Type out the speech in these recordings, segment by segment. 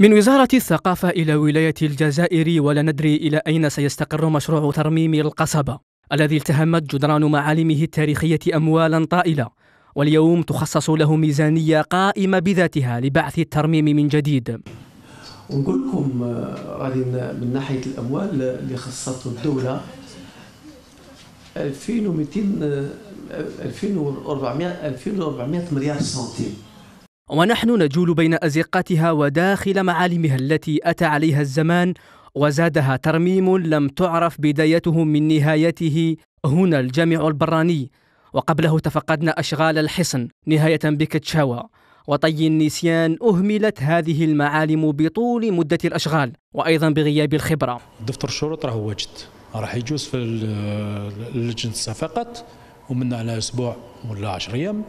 من وزارة الثقافة إلى ولاية الجزائر ولا ندري إلى أين سيستقر مشروع ترميم القصبة الذي التهمت جدران معالمه التاريخية أموالا طائلة واليوم تخصص له ميزانية قائمة بذاتها لبعث الترميم من جديد ونقول لكم آه، غادي من ناحية الأموال آه، اللي خصصته الدولة 2200 2400 2400 مليار سنتيم ونحن نجول بين أزقتها وداخل معالمها التي أتى عليها الزمان وزادها ترميم لم تعرف بدايته من نهايته هنا الجامع البراني وقبله تفقدنا أشغال الحصن نهاية بكتشاوى وطي النسيان أهملت هذه المعالم بطول مدة الأشغال وأيضا بغياب الخبرة دفتر الشروط راه واجد راح يجوز في اللجنة فقط ومن على أسبوع ولا 10 أيام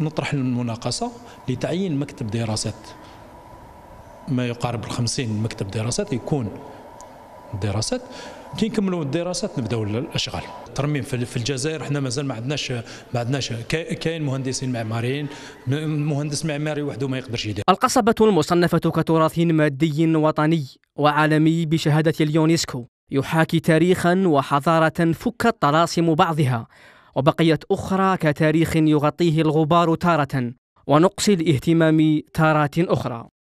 نطرح المناقصة لتعيين مكتب دراسات ما يقارب ال 50 مكتب دراسات يكون دراسات كي نكملوا الدراسات نبداو الاشغال الترميم في الجزائر حنا مازال ما عندناش ما عندناش كاين مهندسين معماريين مهندس معماري وحده ما يقدرش يدير القصبه المصنفه كتراث مادي وطني وعالمي بشهاده اليونسكو يحاكي تاريخا وحضاره فك طلاسم بعضها وبقيت أخرى كتاريخ يغطيه الغبار تارة ونقص الاهتمام تارات أخرى